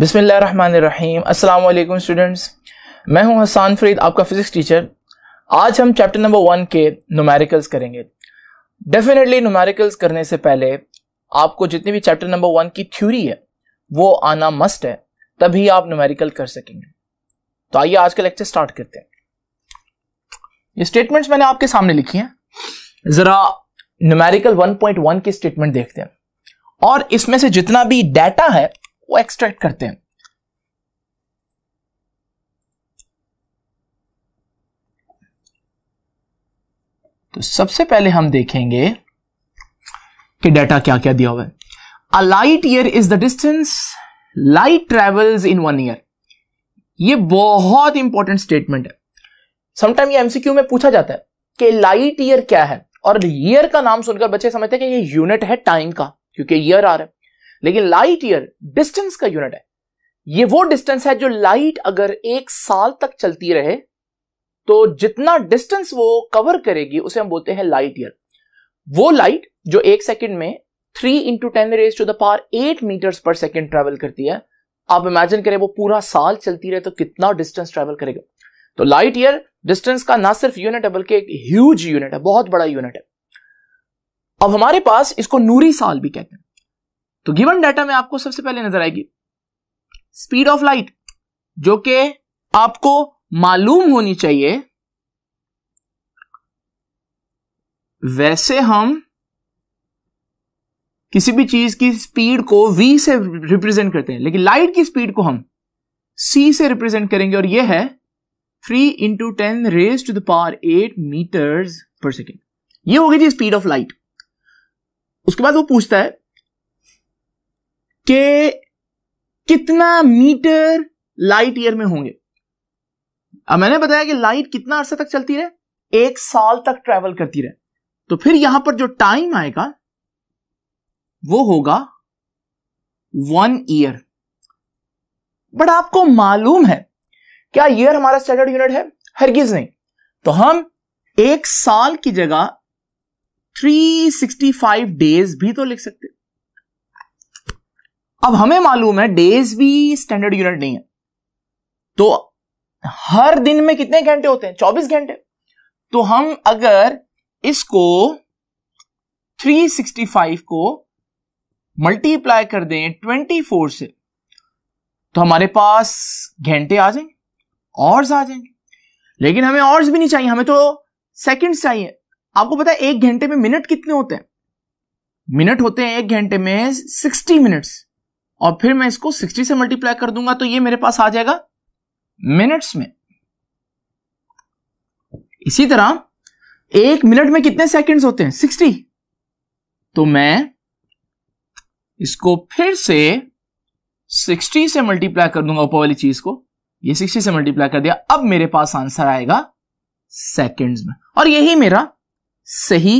बिसमीम् अल्लाम स्टूडेंट्स मैं हूं हसान फरीद आपका फिज़िक्स टीचर आज हम चैप्टर नंबर वन के नुमेरिकल्स करेंगे डेफिनेटली नुमेरिकल्स करने से पहले आपको जितनी भी चैप्टर नंबर वन की थ्योरी है वो आना मस्ट है तभी आप नुमेरिकल कर सकेंगे तो आइए आज का लेक्चर स्टार्ट करते हैं ये स्टेटमेंट्स मैंने आपके सामने लिखी हैं ज़रा पॉइंट वन की स्टेटमेंट देखते हैं और इसमें से जितना भी डाटा है वो एक्सट्रैक्ट करते हैं तो सबसे पहले हम देखेंगे कि डाटा क्या क्या दिया हुआ है a light year is the distance light travels in one year ये बहुत इंपॉर्टेंट स्टेटमेंट है समटाइम ये एमसीक्यू में पूछा जाता है कि लाइट ईयर क्या है और ईयर का नाम सुनकर बच्चे समझते हैं कि ये यूनिट है टाइम का क्योंकि ईयर आ रहा है लेकिन लाइट ईयर डिस्टेंस का यूनिट है ये वो डिस्टेंस है जो लाइट अगर एक साल तक चलती रहे तो जितना डिस्टेंस वो कवर करेगी उसे हम बोलते हैं लाइट ईयर वो लाइट जो एक सेकंड में three into ten raise to the eight metre per second travel करती है आप इमेजिन करें वो पूरा साल चलती रहे तो कितना डिस्टेंस ट्रेवल करेगा तो लाइट ईयर डिस्टेंस का ना सिर्फ यूनिट है बल्कि एक ह्यूज यूनिट है बहुत बड़ा यूनिट है अब हमारे पास इसको नूरी साल भी कहते हैं तो गिवन डाटा में आपको सबसे पहले नजर आएगी स्पीड ऑफ लाइट जो कि आपको मालूम होनी चाहिए वैसे हम किसी भी चीज की स्पीड को v से रिप्रेजेंट करते हैं लेकिन लाइट की स्पीड को हम c से रिप्रेजेंट करेंगे और यह है three into ten raise to the power eight metres per second ये हो गई जी स्पीड ऑफ लाइट उसके बाद वो पूछता है कि कितना मीटर लाइट ईयर में होंगे अब मैंने बताया कि लाइट कितना अरसे तक चलती रहे एक साल तक ट्रेवल करती रहे तो फिर यहां पर जो टाइम आएगा वो होगा वन ईयर बट आपको मालूम है क्या ईयर हमारा स्टैंडर्ड यूनिट है हरगिज नहीं तो हम एक साल की जगह 365 डेज भी तो लिख सकते अब हमें मालूम है डेज भी स्टैंडर्ड यूनिट नहीं है तो हर दिन में कितने घंटे होते हैं 24 घंटे तो हम अगर इसको 365 को मल्टीप्लाई कर दें 24 से तो हमारे पास घंटे आ जाएंगे और आ जाएंगे लेकिन हमें और भी नहीं चाहिए हमें तो सेकंड्स चाहिए आपको पता है एक घंटे में मिनट कितने होते हैं मिनट होते हैं एक घंटे में 60 मिनट्स और फिर मैं इसको 60 से मल्टीप्लाई कर दूंगा तो ये मेरे पास आ जाएगा मिनट्स में इसी तरह एक मिनट में कितने सेकंड्स होते हैं 60 तो मैं इसको फिर से 60 से मल्टीप्लाई कर दूंगा ऊपर वाली चीज को ये 60 से मल्टीप्लाई कर दिया अब मेरे पास आंसर आएगा सेकंड्स में और यही मेरा सही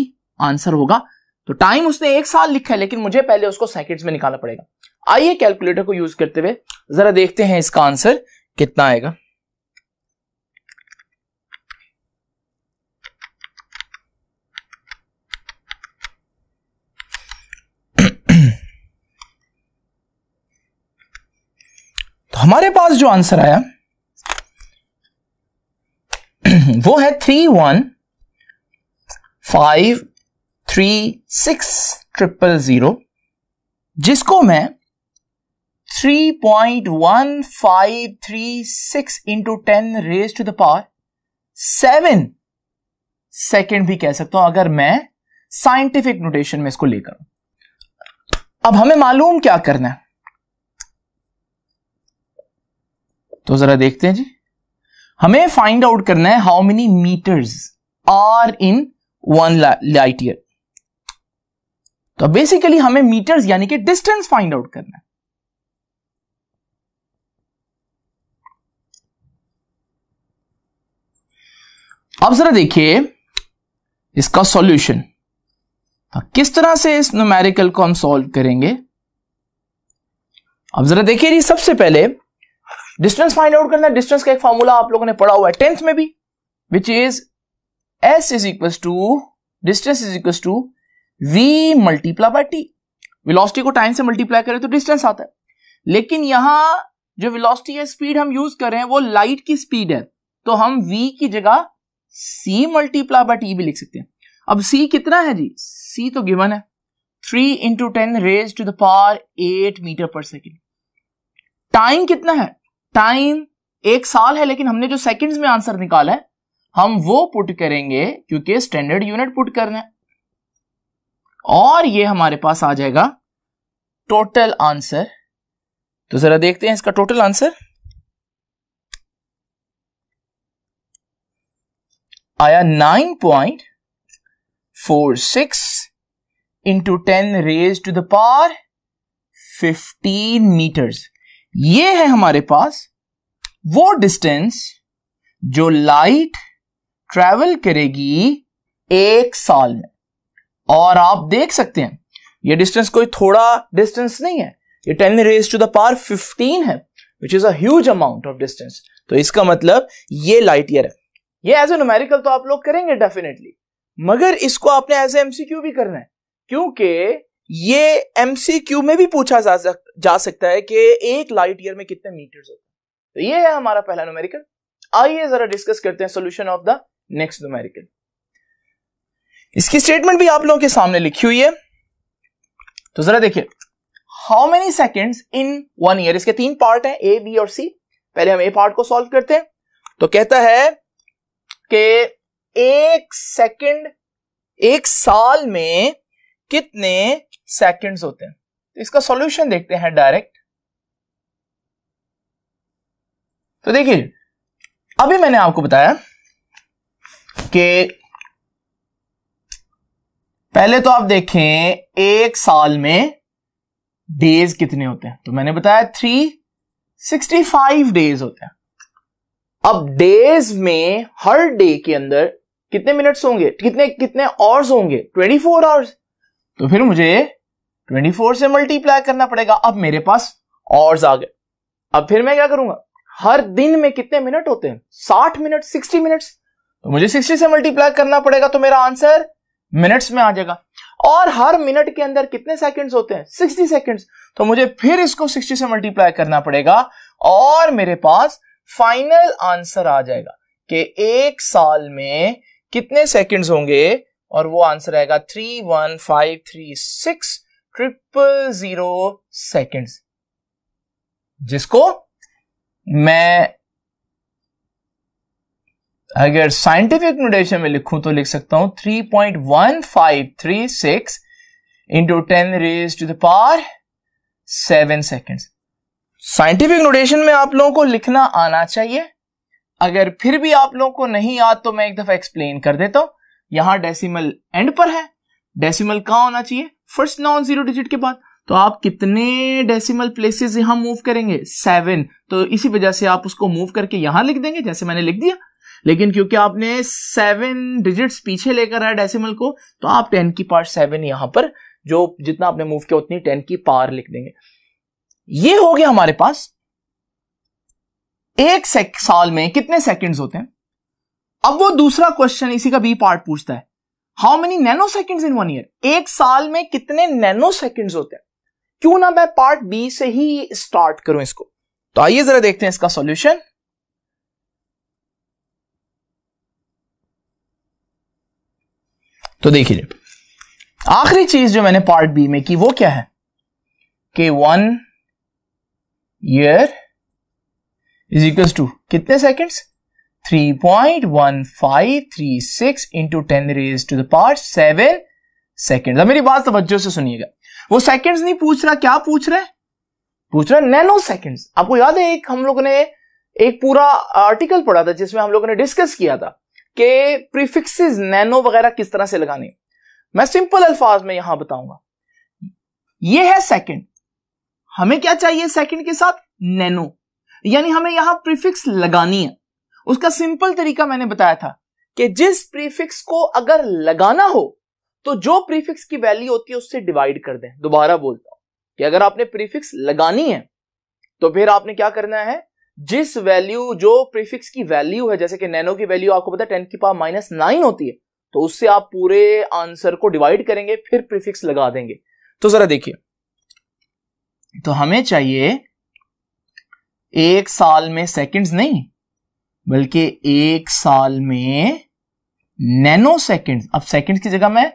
आंसर होगा तो टाइम उसने एक साल लिखा है लेकिन मुझे पहले उसको सेकंड्स में निकालना पड़ेगा आइए कैलकुलेटर को यूज करते हुए जरा देखते हैं इसका आंसर कितना आएगा तो हमारे पास जो आंसर आया वो है three one five three six triple zero जिसको मैं 3.1536 into ten raise to the power seven second भी कह सकता हूं अगर मैं साइंटिफिक नोटेशन में इसको लेकर अब हमें मालूम क्या करना है तो जरा देखते हैं जी हमें फाइंड आउट करना है how many metres are in one light year तो बेसिकली हमें मीटर्स यानी कि डिस्टेंस फाइंड आउट करना है अब जरा देखिए इसका सॉल्यूशन तो किस तरह से इस न्यूमेरिकल को हम सॉल्व करेंगे अब जरा देखिए जी सबसे पहले डिस्टेंस फाइंड आउट करना डिस्टेंस का एक फॉर्मूला आप लोगों ने पढ़ा हुआ है टेंथ में भी which is S is equal to distance is equal to V multiply by T velocity को टाइम से मल्टीप्लाई करें तो डिस्टेंस आता है लेकिन यहां जो वेलोसिटी है स्पीड हम यूज कर रहे हैं वो लाइट की स्पीड है तो हम v की जगह सी मल्टीप्लाई बाई टी भी लिख सकते हैं अब सी कितना है जी सी तो गिवन है three into ten raise to the power eight metre per second time कितना है टाइम एक साल है लेकिन हमने जो सेकेंड में आंसर निकाला है हम वो पुट करेंगे क्योंकि स्टैंडर्ड यूनिट पुट करना है और ये हमारे पास आ जाएगा टोटल आंसर तो जरा देखते हैं इसका टोटल आंसर आया six into ten raise to the power fifteen metres ये है हमारे पास वो डिस्टेंस जो लाइट ट्रेवल करेगी एक साल में और आप देख सकते हैं ये डिस्टेंस कोई थोड़ा डिस्टेंस नहीं है ये ten raise to the power fifteen है which is a huge amount of distance तो इसका मतलब ये लाइट ईयर है ये एज ए नोमेरिकल तो आप लोग करेंगे डेफिनेटली मगर इसको आपने एज ए एमसीक्यू भी करना है क्योंकि ये एमसीक्यू में भी पूछा जा, जा सकता है कि एक लाइट ईयर में कितने मीटर्स होते हैं तो ये है हमारा पहला नुमेरिकल आइए जरा डिस्कस करते हैं solution of the next numerical इसकी स्टेटमेंट भी आप लोगों के सामने लिखी हुई है तो जरा देखिए how many seconds in one year इसके तीन पार्ट हैं ए बी और सी पहले हम ए पार्ट को सॉल्व करते हैं तो कहता है कि एक सेकंड एक साल में कितने सेकंड्स होते हैं तो इसका सॉल्यूशन देखते हैं डायरेक्ट तो देखिए अभी मैंने आपको बताया कि पहले तो आप देखें एक साल में डेज कितने होते हैं तो मैंने बताया थ्री सिक्सटी फाइव डेज होते हैं अब डेज में हर डे के अंदर कितने मिनट्स होंगे कितने कितने आवर्स होंगे 24 फोर आवर्स तो फिर मुझे 24 से मल्टीप्लाई करना पड़ेगा अब मेरे पास आवर्स आ गए अब फिर मैं क्या करूंगा हर दिन में कितने मिनट होते हैं 60 मिनट 60 मिनट्स तो मुझे 60 से मल्टीप्लाई करना पड़ेगा तो मेरा आंसर मिनट्स में आ जाएगा और हर मिनट के अंदर कितने सेकंड्स होते हैं 60 सेकंड्स तो मुझे फिर इसको 60 से मल्टीप्लाई करना पड़ेगा और मेरे पास फाइनल आंसर आ जाएगा कि एक साल में कितने सेकंड्स होंगे और वो आंसर आएगा three one five three six triple zero seconds जिसको मैं अगर साइंटिफिक नोटेशन में लिखूं तो लिख सकता हूं three point one five three six into ten raise to the power seven seconds scientific notation में आप लोगों को लिखना आना चाहिए अगर फिर भी आप लोगों को नहीं याद तो मैं एक दफा एक्सप्लेन कर देता हूं यहां डेसिमल एंड पर है डेसिमल कहां होना चाहिए फर्स्ट नॉन जीरो डिजिट के बाद तो आप कितने डेसिमल प्लेसेस यहां मूव करेंगे सेवन तो इसी वजह से आप उसको मूव करके यहां लिख देंगे जैसे मैंने लिख दिया लेकिन क्योंकि आपने सेवन डिजिट्स पीछे लेकर आया डेसिमल को तो आप टेन की पार सेवन यहां पर जो जितना आपने मूव किया उतनी टेन की पार लिख देंगे ये हो गया हमारे पास एक साल में कितने सेकंड्स होते हैं अब वो दूसरा क्वेश्चन इसी का बी पार्ट पूछता है how many nanoseconds in one year एक साल में कितने नैनो सेकेंड होते हैं क्यों ना मैं पार्ट बी से ही स्टार्ट करूं इसको तो आइए जरा देखते हैं इसका सॉल्यूशन तो देखिए आखिरी चीज जो मैंने पार्ट बी में की वो क्या है के one year is equals to कितने seconds? 3.1536 into ten raise to the power seven second मेरी बात तवज्जो से सुनिएगा वो सेकेंड्स नहीं पूछ रहा क्या पूछ रहा है पूछ रहा है नैनो सेकेंड्स आपको याद है एक हम लोग ने एक पूरा आर्टिकल पढ़ा था जिसमें हम लोगों ने डिस्कस किया था कि प्रीफिक्सेस नैनो वगैरह किस तरह से लगाने मैं सिंपल अल्फाज में यहां बताऊंगा ये है सेकंड हमें क्या चाहिए सेकंड के साथ नैनो यानी हमें यहां प्रीफिक्स लगानी है उसका सिंपल तरीका मैंने बताया था कि जिस प्रीफिक्स को अगर लगाना हो तो जो प्रीफिक्स की वैल्यू होती है उससे डिवाइड कर दें दोबारा बोलता हूं कि अगर आपने प्रीफिक्स लगानी है तो फिर आपने क्या करना है जिस वैल्यू जो प्रीफिक्स की वैल्यू है जैसे कि नैनो की वैल्यू आपको पता है टेन की पावर माइनस नाइन होती है तो उससे आप पूरे आंसर को डिवाइड करेंगे फिर प्रीफिक्स लगा देंगे तो जरा देखिए तो हमें चाहिए एक साल में सेकंड्स नहीं बल्कि एक साल में नैनो सेकंड्स अब सेकंड्स की जगह मैं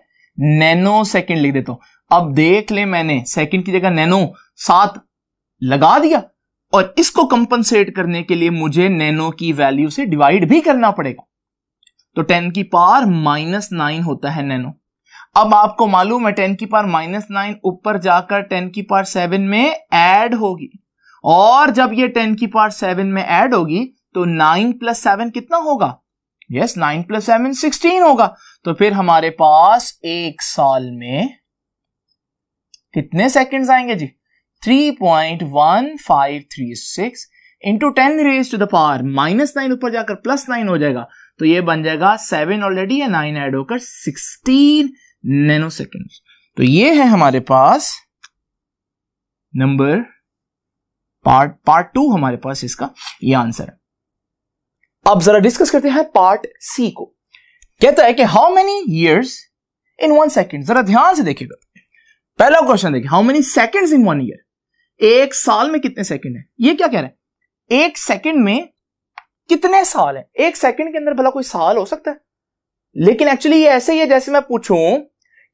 नैनो सेकंड लिख देता हूं अब देख ले मैंने सेकंड की जगह नैनो सात लगा दिया और इसको कंपनसेट करने के लिए मुझे नैनो की वैल्यू से डिवाइड भी करना पड़ेगा तो टेन की पावर माइनस नाइन होता है नैनो अब आपको मालूम है टेन की पार माइनस नाइन ऊपर जाकर टेन की पार सेवन में एड होगी और जब ये टेन की पार सेवन में एड होगी तो नाइन प्लस सेवन कितना होगा yes nine plus seven sixteen होगा तो फिर हमारे पास एक साल में कितने सेकंड्स आएंगे जी three three point one five six into ten raise to the power minus nine ऊपर जाकर प्लस नाइन हो जाएगा तो ये बन जाएगा सेवन ऑलरेडी है नाइन एड होकर सिक्सटीन नैनो सेकेंड्स तो ये है हमारे पास नंबर पार्ट पार्ट टू हमारे पास इसका ये आंसर है अब जरा डिस्कस करते हैं पार्ट सी को कहता है कि how many years in one second जरा ध्यान से देखिएगा पहला क्वेश्चन देखिए how many seconds in one year एक साल में कितने सेकंड है ये क्या कह रहे हैं एक सेकंड में कितने साल है एक सेकंड के अंदर भला कोई साल हो सकता है लेकिन एक्चुअली ये ऐसे ही है जैसे मैं पूछूं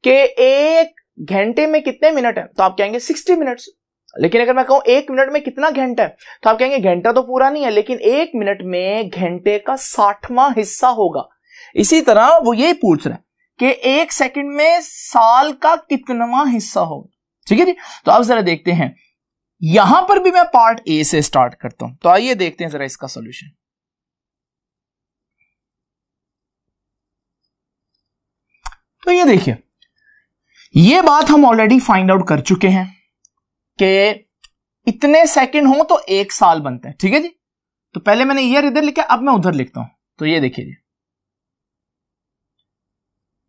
कि एक घंटे में कितने मिनट है तो आप कहेंगे सिक्सटी मिनट्स लेकिन अगर मैं कहूं एक मिनट में कितना घंटा है तो आप कहेंगे घंटा तो पूरा नहीं है लेकिन एक मिनट में घंटे का साठवां हिस्सा होगा इसी तरह वो ये पूछ रहा है कि एक सेकंड में साल का कितनवा हिस्सा होगा ठीक है जी तो आप जरा देखते हैं यहां पर भी मैं पार्ट ए से स्टार्ट करता हूं तो आइए देखते हैं जरा इसका सोल्यूशन तो ये देखिए ये बात हम ऑलरेडी फाइंड आउट कर चुके हैं कि इतने सेकंड हो तो एक साल बनता है ठीक है जी तो पहले मैंने ईयर इधर लिखा अब मैं उधर लिखता हूं तो ये देखिए जी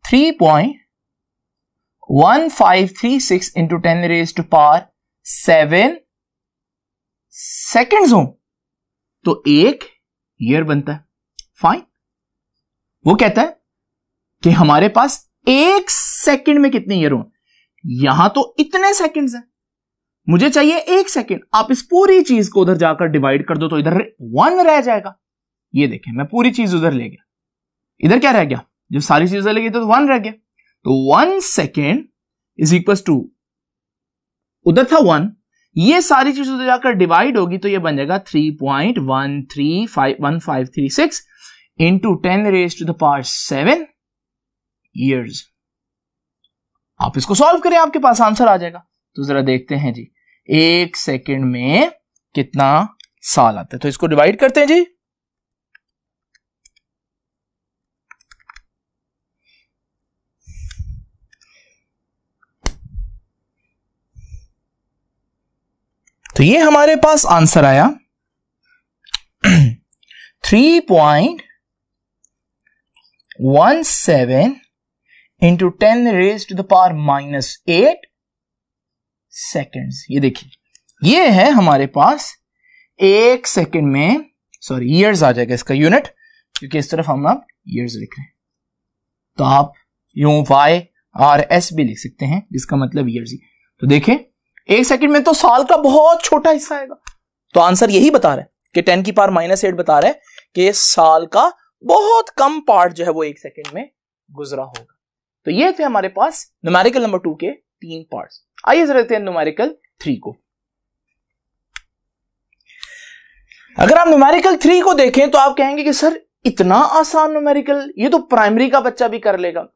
three point one five three six into ten raise to power seven second हो तो एक ईयर बनता है फाइन वो कहता है कि हमारे पास एक सेकंड में कितनी ईयर हुआ यहां तो इतने सेकंड्स हैं मुझे चाहिए एक सेकंड आप इस पूरी चीज को उधर जाकर डिवाइड कर दो तो इधर वन रह जाएगा ये देखें मैं पूरी चीज उधर ले गया इधर क्या रह गया जब सारी चीज उधर ले गई तो वन रह गया तो one second is equal to उधर था वन ये सारी चीज उधर जाकर डिवाइड होगी तो ये बन जाएगा three point one three five one five three six into ten raise to the power seven years. आप इसको सॉल्व करें आपके पास आंसर आ जाएगा तो जरा देखते हैं जी एक सेकंड में कितना साल आता है तो इसको डिवाइड करते हैं जी तो ये हमारे पास आंसर आया three point one seven into ten raise to the power minus eight second ये देखिए ये है हमारे पास एक सेकेंड में सॉरी ईयर्स आ जाएगा इसका यूनिट क्योंकि इस तरफ हम आप ईयर्स लिख रहे हैं तो आप यू वाई आर एस भी लिख सकते हैं जिसका मतलब ईयर्स ही तो देखें एक सेकेंड में तो साल का बहुत छोटा हिस्सा आएगा तो आंसर यही बता रहा है कि टेन की पार माइनस एट बता रहा है कि साल का बहुत कम पार्ट जो है वो एक सेकेंड में गुजरा होगा तो ये थे हमारे पास न्यूमेरिकल नंबर टू के तीन पार्ट्स आइए जरा देते हैं नोमेरिकल थ्री को अगर आप न्यूमेरिकल थ्री को देखें तो आप कहेंगे कि सर इतना आसान न्यूमेरिकल ये तो प्राइमरी का बच्चा भी कर लेगा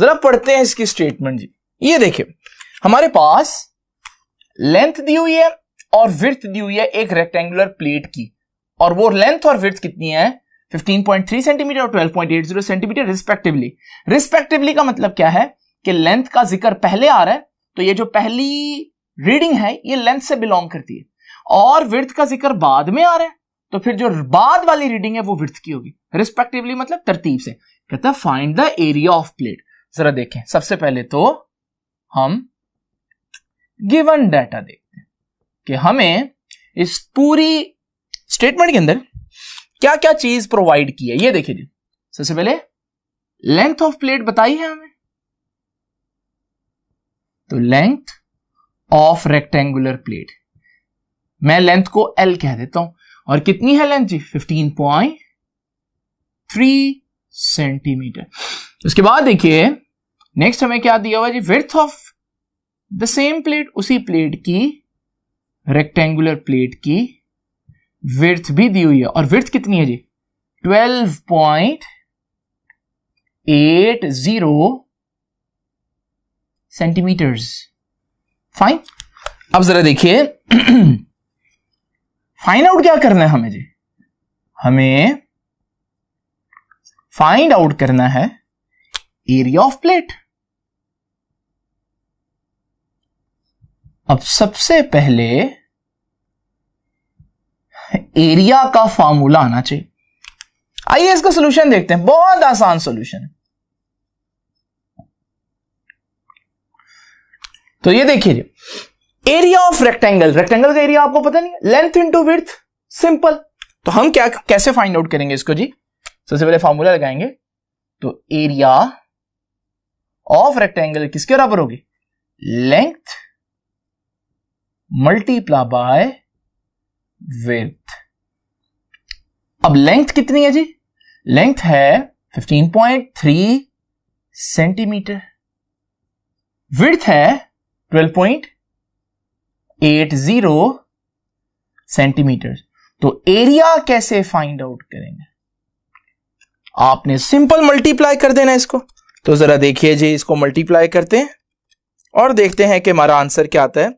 जरा पढ़ते हैं इसकी स्टेटमेंट जी ये देखिए हमारे पास लेंथ दी हुई है और विर्थ दी हुई है एक रेक्टेंगुलर प्लेट की और वो लेंथ और विर्थ कितनी है 15.3 सेंटीमीटर और 12.80 सेंटीमीटर रिस्पेक्टिवली रिस्पेक्टिवली का मतलब क्या है कि लेंथ का जिक्र पहले आ रहा है तो ये जो पहली रीडिंग है ये लेंथ से बिलोंग करती है और विर्थ का जिक्र बाद में आ रहा है तो फिर जो बाद वाली रीडिंग है वो विर्थ की होगी रिस्पेक्टिवली मतलब तरतीब से कहता है find the area of plate जरा देखें सबसे पहले तो हम गिवन डाटा देखते हैं कि हमें इस पूरी स्टेटमेंट के अंदर क्या क्या चीज प्रोवाइड की है ये देखिए जी सबसे पहले लेंथ ऑफ प्लेट बताई है हमें तो लेंथ ऑफ रेक्टेंगुलर प्लेट मैं लेंथ को एल कह देता हूं और कितनी है लेंथ जी फिफ्टीन पॉइंट थ्री सेंटीमीटर उसके बाद देखिए नेक्स्ट हमें क्या दिया हुआ जी width of the same plate उसी प्लेट की रेक्टेंगुलर प्लेट की विर्थ भी दी हुई है और विर्थ कितनी है जी twelve point eight zero centimeters fine अब जरा देखिए फाइंड आउट क्या करना है हमें जी हमें फाइंड आउट करना है एरिया ऑफ प्लेट अब सबसे पहले एरिया का फॉर्मूला आना चाहिए आइए इसका सोल्यूशन देखते हैं बहुत आसान सोल्यूशन है तो ये देखिए एरिया ऑफ रेक्टेंगल रेक्टेंगल का एरिया आपको पता नहीं लेंथ इनटू विथ सिंपल तो हम क्या कैसे फाइंड आउट करेंगे इसको जी सबसे पहले फॉर्मूला लगाएंगे तो एरिया ऑफ रेक्टेंगल किसके बराबर होगी लेंथ मल्टीप्ला बाय विथ अब लेंथ कितनी है जी लेंथ है 15.3 सेंटीमीटर विड्थ है 12.80 सेंटीमीटर तो एरिया कैसे फाइंड आउट करेंगे आपने सिंपल मल्टीप्लाई कर देना इसको तो जरा देखिए जी इसको मल्टीप्लाई करते हैं और देखते हैं कि हमारा आंसर क्या आता है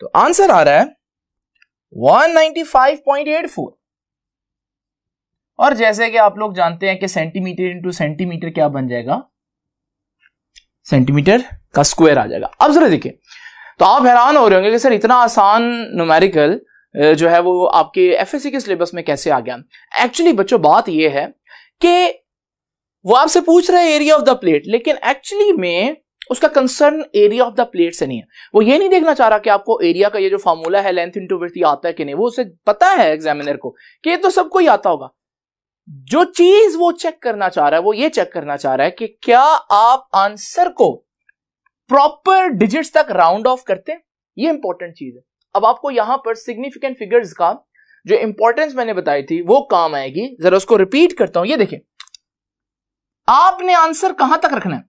तो आंसर आ रहा है 195.84 और जैसे कि आप लोग जानते हैं कि सेंटीमीटर इंटू सेंटीमीटर क्या बन जाएगा सेंटीमीटर का स्क्वायर आ जाएगा अब जरा देखिए तो आप हैरान हो रहे होंगे कि सर इतना आसान नुमेरिकल जो है वो आपके एफ के सिलेबस में कैसे आ गया एक्चुअली बच्चों बात यह है कि वो आपसे पूछ रहे हैं एरिया ऑफ द प्लेट लेकिन एक्चुअली में उसका concern area of the plate से नहीं है वो ये नहीं देखना चाह रहा कि आपको एरिया का ये जो फॉर्मूला है लेंथ इंटू वर्थ आता है कि नहीं वो उसे पता है एग्जामिनर को कि ये तो सबको ही आता होगा जो चीज वो चेक करना चाह रहा है वो ये चेक करना चाह रहा है कि क्या आप आंसर को प्रॉपर डिजिट्स तक राउंड ऑफ करते हैं ये इंपॉर्टेंट चीज है अब आपको यहां पर सिग्निफिकेंट फिगर्स का जो इंपॉर्टेंस मैंने बताई थी वो काम आएगी जरा उसको रिपीट करता हूं ये देखें आपने आंसर कहां तक रखना है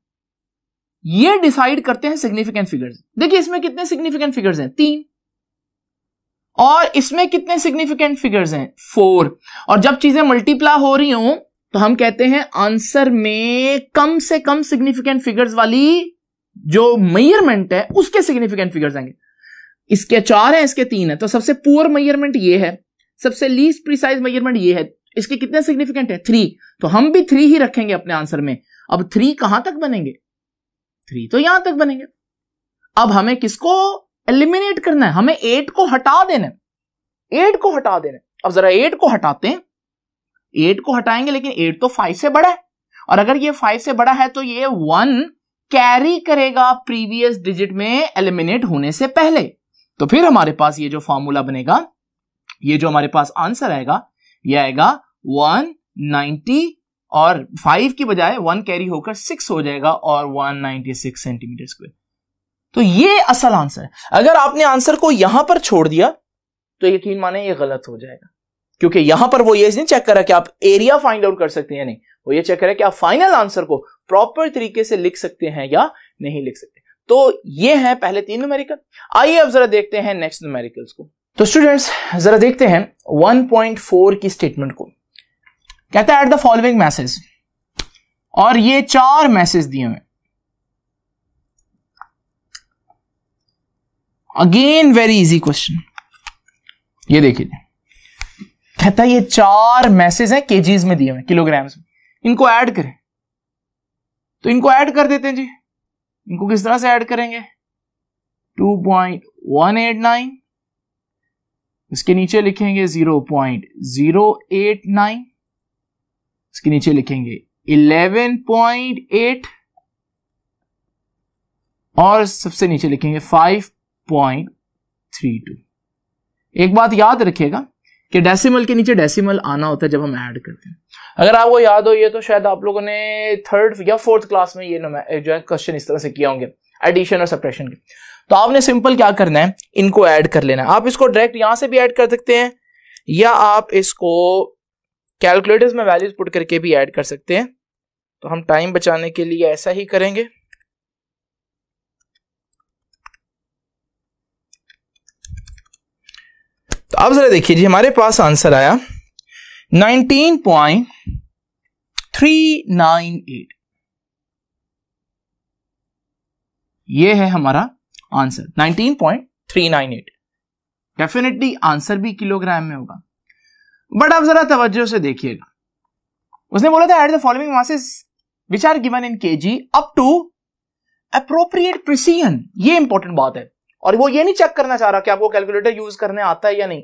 ये डिसाइड करते हैं सिग्निफिकेंट फिगर्स देखिए इसमें कितने सिग्निफिकेंट फिगर्स हैं तीन और इसमें कितने सिग्निफिकेंट फिगर्स हैं फोर और जब चीजें मल्टीप्ला हो रही हूं तो हम कहते हैं आंसर में कम से कम सिग्निफिकेंट फिगर्स वाली जो मेयरमेंट है उसके सिग्निफिकेंट फिगर्स आएंगे इसके चार हैं इसके तीन है तो सबसे पुअर मेयरमेंट ये है सबसे लीस्ट प्रिसाइज मयरमेंट ये है इसके कितने सिग्निफिकेंट है थ्री तो हम भी थ्री ही रखेंगे अपने आंसर में अब थ्री कहां तक बनेंगे थ्री तो यहां तक बनेंगे अब हमें किसको एलिमिनेट करना है हमें एट को हटा देना है एट को हटा देना है अब जरा एट को हटाते हैं एट को हटाएंगे लेकिन एट तो फाइव से बड़ा है और अगर ये फाइव से बड़ा है तो ये वन कैरी करेगा प्रीवियस डिजिट में एलिमिनेट होने से पहले तो फिर हमारे पास ये जो फॉर्मूला बनेगा ये जो हमारे पास आंसर आएगा ये आएगा वन नाइनटी और फाइव की बजाय वन कैरी होकर सिक्स हो जाएगा और one ninety six centimeter square तो ये असल आंसर है अगर आपने आंसर को यहां पर छोड़ दिया तो यकीन माने ये गलत हो जाएगा क्योंकि यहां पर वो ये नहीं चेक करा कि आप एरिया फाइंड आउट कर सकते हैं नहीं वो ये चेक करा कि आप फाइनल आंसर को प्रॉपर तरीके से लिख सकते हैं या नहीं लिख सकते तो ये है पहले तीन न्यूमेरिकल आइए अब जरा देखते हैं नेक्स्ट न्यूमेरिकल्स को तो स्टूडेंट्स जरा देखते हैं 1.4 की स्टेटमेंट को कहता है एट द फॉलोइंग मैसेज और ये चार मैसेज दिए हुए अगेन वेरी इजी क्वेश्चन ये देखिए कहता है ये चार मैसेज हैं केजीज में दिए हुए किलोग्राम्स में इनको ऐड करें तो इनको ऐड कर देते हैं जी इनको किस तरह से ऐड करेंगे 2.189 इसके नीचे लिखेंगे 0.089 इसके नीचे लिखेंगे 11.8 और सबसे नीचे लिखेंगे 0.32 एक बात याद रखिएगा कि डेसिमल के नीचे डेसिमल आना होता है जब हम ऐड करते हैं अगर आपको याद हो ये तो शायद आप लोगों ने थर्ड या फोर्थ क्लास में ये जो है क्वेश्चन इस तरह से किया होंगे एडिशन और सप्रेशन के तो आपने सिंपल क्या करना है इनको ऐड कर लेना है आप इसको डायरेक्ट यहां से भी ऐड कर सकते हैं या आप इसको कैलकुलेटर्स में वैल्यूज पुट करके भी ऐड कर सकते हैं तो हम टाइम बचाने के लिए ऐसा ही करेंगे अब जरा देखिए जी हमारे पास आंसर आया 19.398 ये है हमारा आंसर 19.398 डेफिनेटली आंसर भी किलोग्राम में होगा बट आप जरा तवज्जो से देखिएगा उसने बोला था at the following masses which are given in kg up to appropriate precision ये इंपॉर्टेंट बात है और वो ये नहीं चेक करना चाह रहा कि आपको कैलकुलेटर यूज करने आता है या नहीं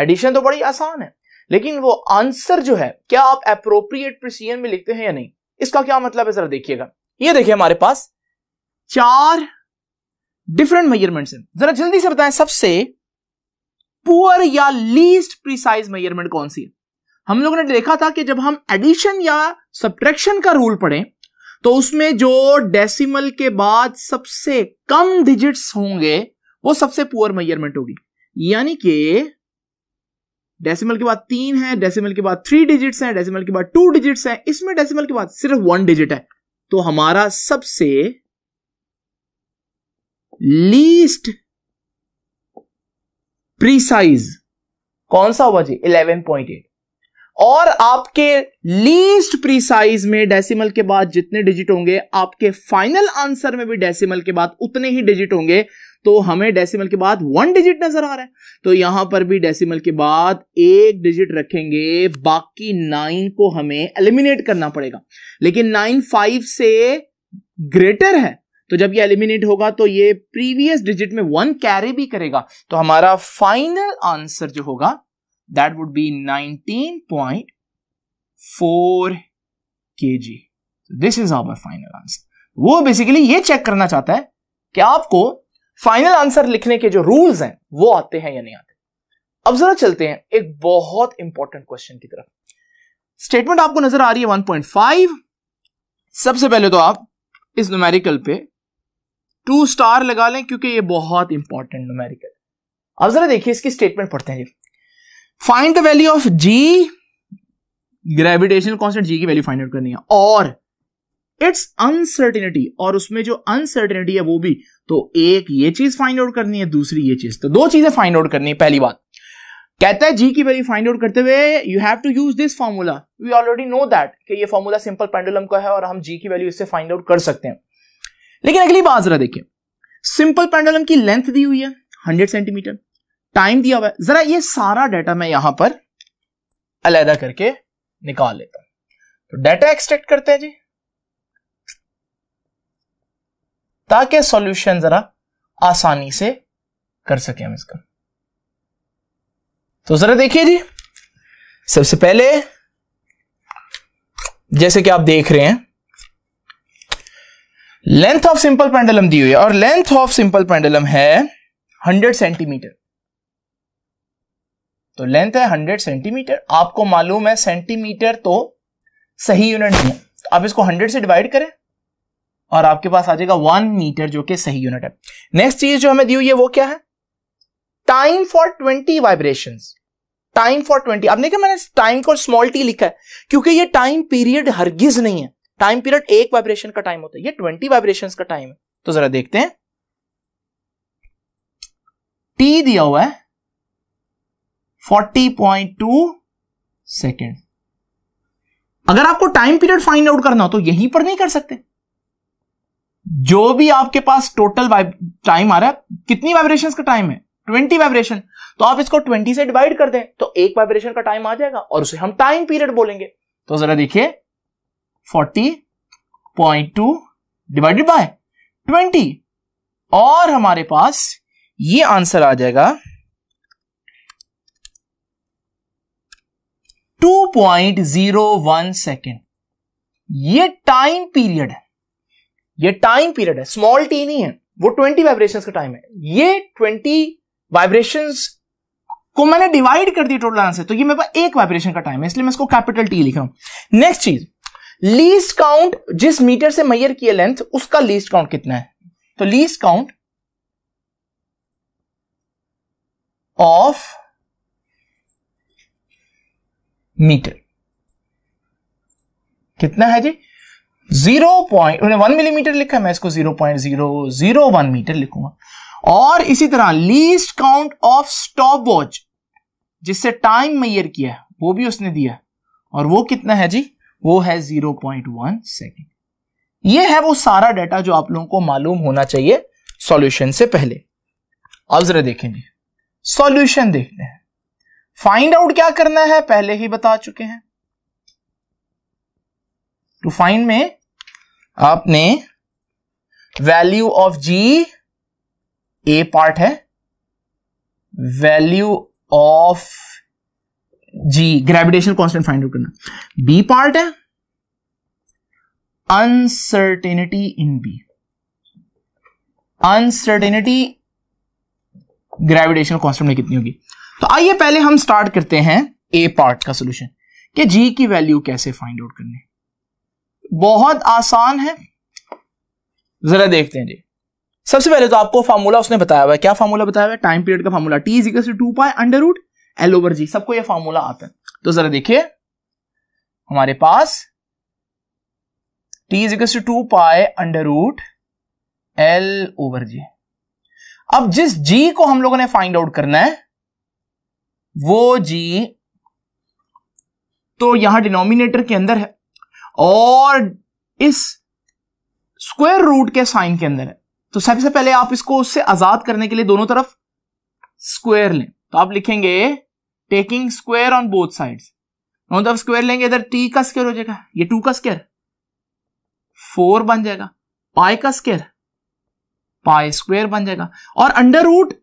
एडिशन तो बड़ी आसान है लेकिन वो आंसर जो है क्या आप अप्रोप्रिएट प्रिसीजन में लिखते हैं या नहीं इसका क्या मतलब है जरा देखिएगा ये देखिए हमारे पास चार डिफरेंट मेजरमेंट है जरा जल्दी से बताएं सबसे पुअर या लीस्ट प्रिसाइज मेजरमेंट कौन सी है हम लोगों ने देखा था कि जब हम एडिशन या सब्ट्रैक्शन का रूल पढ़े तो उसमें जो डेसिमल के बाद सबसे कम डिजिट्स होंगे वो सबसे पुअर मेजरमेंट होगी यानी कि डेसिमल के बाद तीन है डेसिमल के बाद थ्री डिजिट्स हैं डेसिमल के बाद टू डिजिट्स हैं इसमें डेसिमल के बाद सिर्फ वन डिजिट है तो हमारा सबसे लीस्ट प्रीसाइज कौन सा हुआ जी 11.8 और आपके लीस्ट प्रीसाइज में डेसिमल के बाद जितने डिजिट होंगे आपके फाइनल आंसर में भी डेसिमल के बाद उतने ही डिजिट होंगे तो हमें डेसिमल के बाद वन डिजिट नजर आ रहा है तो यहां पर भी डेसिमल के बाद एक डिजिट रखेंगे बाकी नाइन को हमें एलिमिनेट करना पड़ेगा लेकिन नाइन फाइव से ग्रेटर है तो जब ये एलिमिनेट होगा तो ये प्रीवियस डिजिट में वन कैरी भी करेगा तो हमारा फाइनल आंसर जो होगा that would be 19.4 kg. This is our final answer वो बेसिकली ये चेक करना चाहता है कि आपको फाइनल आंसर लिखने के जो रूल्स हैं वो आते हैं या नहीं आते अब जरा चलते हैं एक बहुत इंपॉर्टेंट क्वेश्चन की तरफ स्टेटमेंट आपको नजर आ रही है 1.5 सबसे पहले तो आप इस नुमेरिकल पे टू स्टार लगा लें क्योंकि ये बहुत इंपॉर्टेंट नुमेरिकल अब जरा देखिए इसकी स्टेटमेंट पढ़ते हैं जी find the value of G gravitational constant G की वैल्यू फाइंड आउट करनी है और इट्स अनसर्टिनिटी और उसमें जो अनसर्टिनिटी है वो भी तो एक ये चीज फाइंड आउट करनी है दूसरी ये चीज तो दो चीजें फाइंड आउट करनी है पहली बात कहता है जी की वैल्यू फाइंड आउट करते हुए you have to use this formula we already know that कि ये फॉर्मूला सिंपल पेंडुलम का है और हम जी की वैल्यू इससे फाइंड आउट कर सकते हैं लेकिन अगली बात जरा देखिए सिंपल पेंडुलम की लेंथ दी हुई है हंड्रेड सेंटीमीटर टाइम दिया हुआ है जरा ये सारा डाटा मैं यहां पर अलहदा करके निकाल लेता हूं तो डाटा एक्सट्रैक्ट करते हैं जी ताकि सॉल्यूशन जरा आसानी से कर सके हम इसका तो जरा देखिए जी सबसे पहले जैसे कि आप देख रहे हैं लेंथ ऑफ सिंपल पेंडुलम दी हुई है और लेंथ ऑफ सिंपल पेंडुलम है 100 सेंटीमीटर तो लेंथ है 100 सेंटीमीटर आपको मालूम है सेंटीमीटर तो सही यूनिट नहीं है तो आप इसको 100 से डिवाइड करें और आपके पास आ जाएगा वन मीटर जो कि सही यूनिट है नेक्स्ट चीज जो हमें दी हुई है वो क्या है time for twenty vibration time for twenty आपने क्या मैंने टाइम को स्मॉल टी लिखा है क्योंकि ये टाइम पीरियड हरगिज नहीं है टाइम पीरियड एक वाइब्रेशन का टाइम होता है ये ट्वेंटी वाइब्रेशन का टाइम है तो जरा देखते हैं टी दिया हुआ है 40.2 सेकेंड अगर आपको टाइम पीरियड फाइंड आउट करना हो तो यहीं पर नहीं कर सकते जो भी आपके पास टोटल टाइम आ रहा है कितनी वाइब्रेशन का टाइम है ट्वेंटी वाइब्रेशन तो आप इसको ट्वेंटी से डिवाइड कर दें तो एक वाइब्रेशन का टाइम आ जाएगा और उसे हम टाइम पीरियड बोलेंगे तो जरा देखिए forty point two divided by twenty और हमारे पास ये आंसर आ जाएगा 2.01 सेकेंड ये टाइम पीरियड है ये टाइम पीरियड है स्मॉल टी नहीं है वो 20 वाइब्रेशंस का टाइम है ये 20 वाइब्रेशंस को मैंने डिवाइड कर दी टोटल आंसर तो ये मेरे पास एक वाइब्रेशन का टाइम है इसलिए मैं इसको कैपिटल टी लिख रहा हूं नेक्स्ट चीज लीस्ट काउंट जिस मीटर से मैयर किया लेंथ उसका लीस्ट काउंट कितना है तो लीस्ट काउंट ऑफ मीटर कितना है जी जीरो पॉइंट उन्हें वन मिलीमीटर लिखा मैं इसको zero point zero zero one meter लिखूंगा और इसी तरह least count of stop watch जिससे टाइम मैयर किया वो भी उसने दिया और वो कितना है जी वो है जीरो पॉइंट वन सेकेंड ये है वो सारा डाटा जो आप लोगों को मालूम होना चाहिए सॉल्यूशन से पहले अब जरा देखेंगे सॉल्यूशन देखते हैं फाइंड आउट क्या करना है पहले ही बता चुके हैं टू फाइंड में आपने value of G A part है value of G gravitation constant find out करना बी पार्ट है uncertainty in B uncertainty gravitational constant में कितनी होगी तो आइए पहले हम स्टार्ट करते हैं ए पार्ट का सोल्यूशन कि जी की वैल्यू कैसे फाइंड आउट करने बहुत आसान है जरा देखते हैं जी सबसे पहले तो आपको फार्मूला उसने बताया हुआ है क्या फार्मूला बताया हुआ है टाइम पीरियड का formula T is two two pi under root L over G सबको ये फार्मूला आता है तो जरा देखिए हमारे पास T is two two pi under root L over G अब जिस जी को हम लोगों ने फाइंड आउट करना है वो जी तो यहां डिनोमिनेटर के अंदर है और इस स्क्वायर रूट के साइन के अंदर है तो सबसे पहले आप इसको उससे आजाद करने के लिए दोनों तरफ स्क्वायर लें तो आप लिखेंगे taking square on both sides दोनों तरफ स्क्वायर लेंगे इधर टी का स्क्वायर हो जाएगा ये टू का स्क्वायर फोर बन जाएगा पाई का स्क्वायर पाई स्क्वायर बन जाएगा और अंडर रूट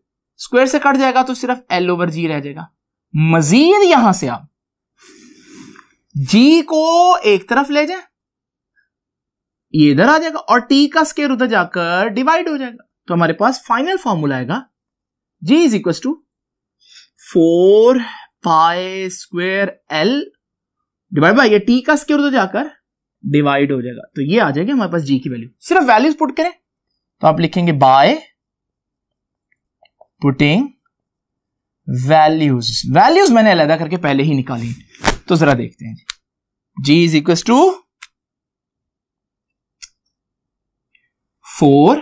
स्क्वायर से कट जाएगा तो सिर्फ एल ओवर जी रह जाएगा मजीद यहां से आप जी को एक तरफ ले जाए ये इधर आ जाएगा और टी का स्केयर उधर जाकर डिवाइड हो जाएगा तो हमारे पास फाइनल फॉर्मूला आएगा G is equal to four pi square L divide by ये टी का स्केयर उधर जाकर डिवाइड हो जाएगा तो ये आ जाएगा हमारे पास जी की वैल्यू सिर्फ वैल्यूज पुट करें तो आप लिखेंगे बाय पुटिंग वैल्यूज वैल्यूज मैंने अलहदा करके पहले ही निकाली तो जरा देखते हैं G is equal to four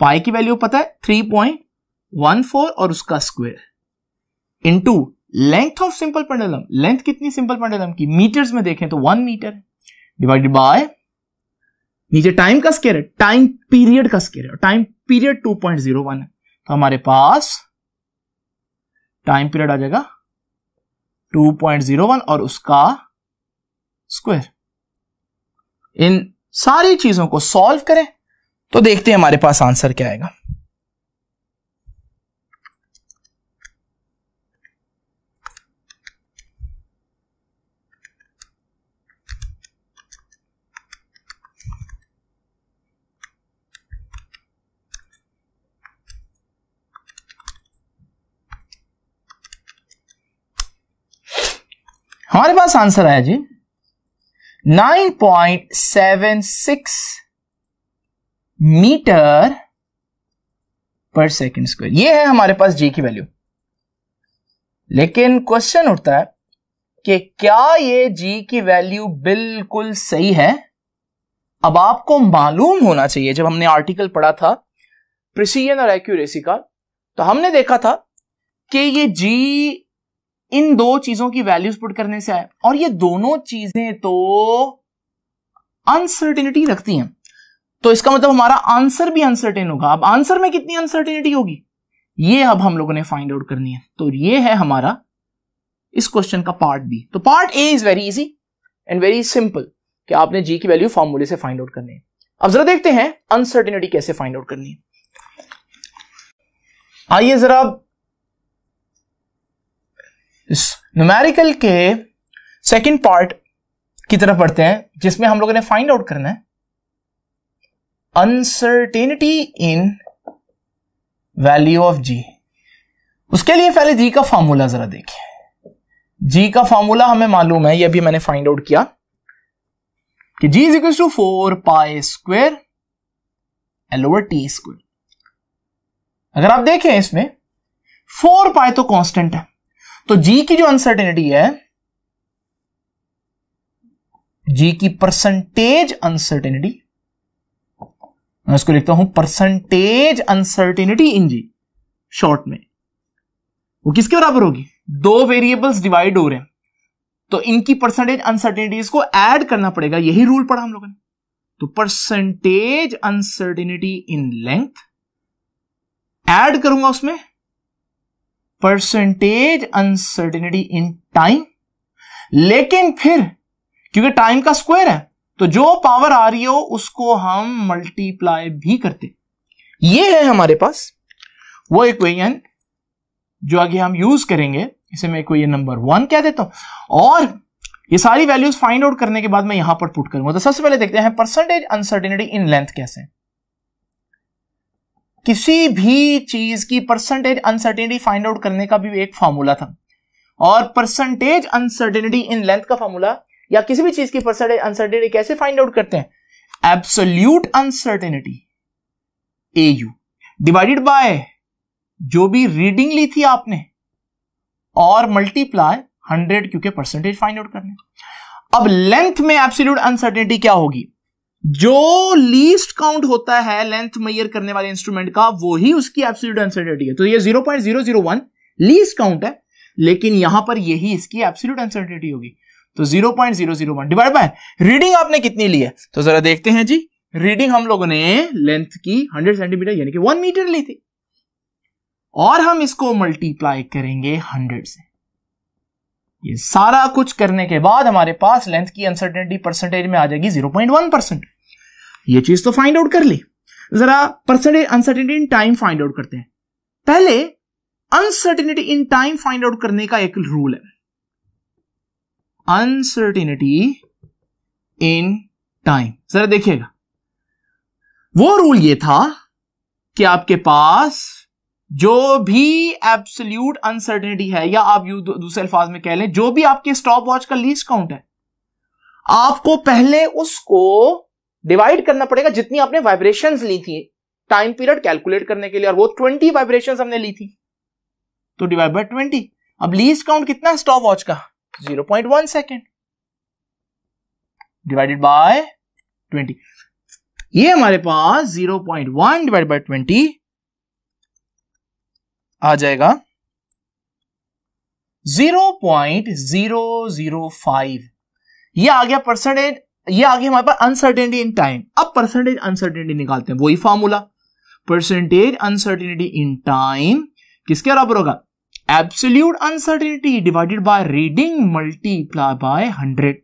pi की वैल्यू पता है थ्री पॉइंट वन फोर और उसका square into length of simple pendulum length कितनी सिंपल पंडलम की मीटर्स में देखें तो वन मीटर डिवाइडेड बाय नीचे टाइम का स्केयर है टाइम पीरियड का स्केयर है time period two point zero one है तो हमारे पास टाइम पीरियड आ जाएगा 2.01 और उसका स्क्वायर इन सारी चीजों को सॉल्व करें तो देखते हैं हमारे पास आंसर क्या आएगा हमारे पास आंसर आया G 9.76 meter per second square ये है हमारे पास जी की वैल्यू लेकिन क्वेश्चन उठता है कि क्या ये जी की वैल्यू बिल्कुल सही है अब आपको मालूम होना चाहिए जब हमने आर्टिकल पढ़ा था प्रिसीजन और एक्यूरेसी का तो हमने देखा था कि ये जी इन दो चीजों की वैल्यूज पुट करने से आए और ये दोनों चीजें तो अनसर्टिनिटी रखती हैं तो इसका मतलब हमारा आंसर भी अनसर्टेन होगा अब आंसर में कितनी अनसर्टिनिटी होगी ये अब हम लोगों ने फाइंड आउट करनी है तो ये है हमारा इस क्वेश्चन का पार्ट बी तो part A is very easy and very simple कि आपने जी की वैल्यू फॉर्मूले से फाइंड आउट करनी है अब जरा देखते हैं अनसर्टिनिटी कैसे फाइंड आउट करनी है आइए जरा न्यूमेरिकल के सेकंड पार्ट की तरफ बढ़ते हैं जिसमें हम लोगों ने फाइंड आउट करना है uncertainty in value of G उसके लिए पहले जी का फॉर्मूला जरा देखिए जी का फॉर्मूला हमें मालूम है यह भी मैंने फाइंड आउट किया कि G is equal to four pi square L over T square अगर आप देखें इसमें फोर पाए तो कांस्टेंट है तो जी की जो अनसर्टेनिटी है जी की परसेंटेज अनसर्टेनिटी मैं इसको लिखता हूं percentage uncertainty in G short में वो किसके बराबर होगी दो वेरिएबल्स डिवाइड हो रहे हैं तो इनकी परसेंटेज अनसर्टेनिटीज को ऐड करना पड़ेगा यही रूल पढ़ा हम लोगों ने तो percentage uncertainty in length add करूंगा उसमें परसेंटेज अनसर्टिनिटी इन टाइम लेकिन फिर क्योंकि टाइम का स्क्वायर है तो जो पावर आ रही हो उसको हम मल्टीप्लाई भी करते ये है हमारे पास वो इक्वेशन जो आगे हम यूज करेंगे इसे मैं इक्वेशन नंबर वन कह देता हूं और ये सारी वैल्यूज फाइंड आउट करने के बाद मैं यहां पर पुट करूंगा तो सबसे पहले देखते हैं परसेंटेज अनसर्टिनिटी इन लेंथ कैसे है किसी भी चीज की परसेंटेज अनसर्टेनिटी फाइंड आउट करने का भी एक फॉर्मूला था और परसेंटेज अनसर्टेनिटी इन लेंथ का फॉर्मूला या किसी भी चीज की परसेंटेज अनसर्टेनिटी कैसे फाइंड आउट करते हैं absolute uncertainty A U divided by जो भी रीडिंग ली थी आपने और मल्टीप्लाई हंड्रेड क्योंकि परसेंटेज फाइंड आउट करने अब लेंथ में एब्सोल्यूट अनसर्टेनिटी क्या होगी जो लीस्ट काउंट होता है लेंथ मैयर करने वाले इंस्ट्रूमेंट का वो ही उसकी एब्सोल्यूट अनसर्टेनिटी है तो ये 0.001 लीस्ट काउंट है लेकिन यहां पर यही इसकी एब्सोल्यूट अनसर्टेनिटी होगी तो 0.001 डिवाइड बाय रीडिंग आपने कितनी ली है तो जरा देखते हैं जी रीडिंग हम लोगों ने लेंथ की 100 सेंटीमीटर यानी कि 1 मीटर ली थी और हम इसको मल्टीप्लाई करेंगे 100 से ये सारा कुछ करने के बाद हमारे पास लेंथ की अनसर्टेनिटी परसेंटेज में आ जाएगी 0.1 परसेंट ये चीज तो फाइंड आउट कर ली जरा percentage uncertainty in time find out करते हैं पहले uncertainty in time find out करने का एक रूल है अनसर्टेनिटी इन टाइम जरा देखिएगा वो रूल ये था कि आपके पास जो भी एब्सोल्यूट अनसर्टेनिटी है या आप यू दूसरे अल्फाज में कह लें जो भी आपके स्टॉप वॉच का लीज काउंट है आपको पहले उसको डिवाइड करना पड़ेगा जितनी आपने वाइब्रेशन ली थी टाइम पीरियड कैलकुलेट करने के लिए और वो ट्वेंटी वाइब्रेशन हमने ली थी तो डिवाइड बाय ट्वेंटी अब लीज काउंट कितना है स्टॉप वॉच का zero point one second divided by twenty ये हमारे पास zero point one divide by twenty आ जाएगा 0.005 ये आ गया परसेंटेज ये आ गया हमारे पास अनसर्टेनिटी इन टाइम अब परसेंटेज अनसर्टेनिटी निकालते हैं वही formula percentage uncertainty in time किसके बराबर होगा absolute uncertainty divided by reading multiply by hundred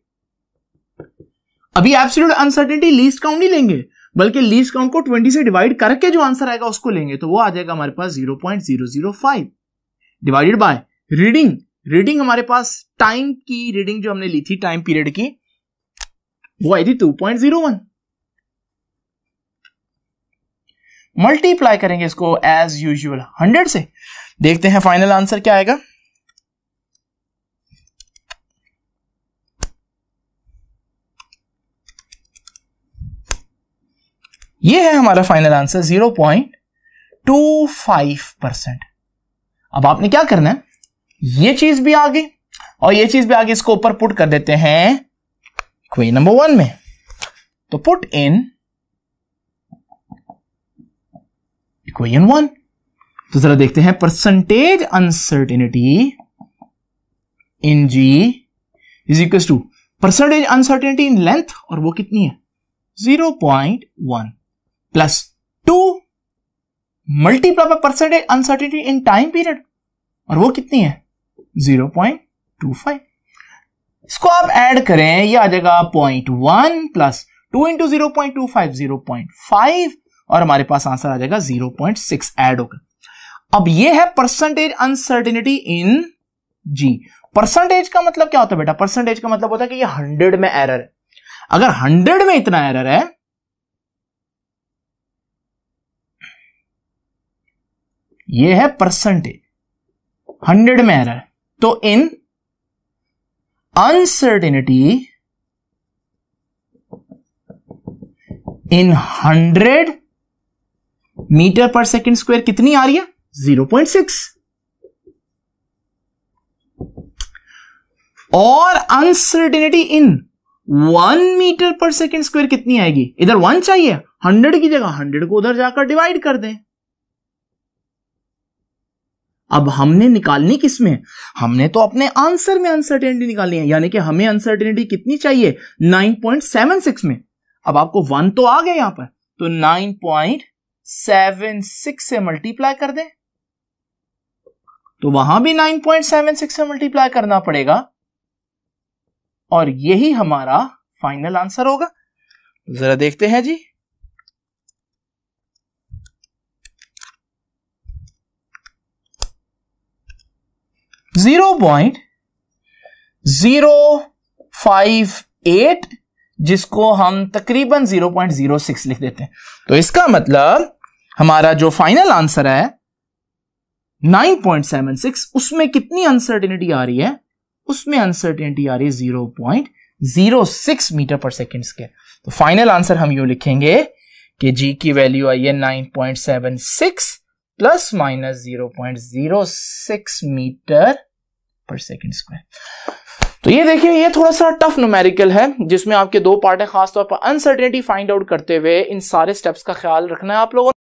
अभी एब्सोल्यूट अनसर्टेनिटी लीस्ट काउंट नहीं लेंगे बल्कि लीस्ट काउंट को 20 से डिवाइड करके जो आंसर आएगा उसको लेंगे तो वो आ जाएगा हमारे पास 0.005 डिवाइडेड बाय रीडिंग रीडिंग हमारे पास टाइम की रीडिंग जो हमने ली थी टाइम पीरियड की वो आई थी 2.01 मल्टीप्लाई करेंगे इसको एज यूजुअल 100 से देखते हैं फाइनल आंसर क्या आएगा ये है हमारा final answer zero point two five percent अब आपने क्या करना है ये चीज भी आगे और ये चीज भी आगे इसको ऊपर पुट कर देते हैं क्वेश्चन नंबर वन में तो पुट इन इक्वेशन वन तो जरा देखते हैं percentage uncertainty in G is equal to percentage uncertainty in length और वो कितनी है zero point one plus two multiply by percentage uncertainty in time period और वो कितनी है 0.25 इसको आप ऐड करें ये आ जाएगा 0.1 plus 2 into zero point two five zero point five और हमारे पास आंसर आ जाएगा जीरो पॉइंट सिक्स एड होगा अब ये है percentage uncertainty in G percentage का मतलब क्या होता है बेटा परसेंटेज का मतलब होता है कि ये हंड्रेड में एरर है अगर हंड्रेड में इतना एरर है ये है परसेंटेज हंड्रेड में एरर तो in uncertainty in hundred meter per second square कितनी आ रही है जीरो पॉइंट सिक्स और uncertainty in one meter per second square कितनी आएगी इधर वन चाहिए हंड्रेड की जगह हंड्रेड को उधर जाकर डिवाइड कर दें अब हमने निकालनी किसमें हमने तो अपने आंसर में अनसर्टेनिटी निकालनी है यानी कि हमें अनसर्टेनिटी कितनी चाहिए 9.76 में अब आपको वन तो आ गया यहां पर तो 9.76 से मल्टीप्लाई कर दें तो वहां भी 9.76 से मल्टीप्लाई करना पड़ेगा और यही हमारा फाइनल आंसर होगा जरा देखते हैं G zero point zero five eight जिसको हम तकरीबन जीरो जीरो पॉइंट सिक्स लिख देते हैं तो इसका मतलब हमारा जो फाइनल आंसर है नाइन पॉइंट सेवन सिक्स उसमें कितनी अनसर्टिनिटी आ रही है उसमें अनसर्टिनिटी आ रही है zero zero point six meter per second के तो फाइनल आंसर हम यू लिखेंगे कि जी की वैल्यू आई है nine point seven six plus minus zero zero point six meter per second square तो ये देखिए ये थोड़ा सा टफ न्यूमेरिकल है जिसमें आपके दो पार्ट है खासतौर पर अनसर्टेनिटी फाइंड आउट करते हुए इन सारे स्टेप्स का ख्याल रखना है आप लोगों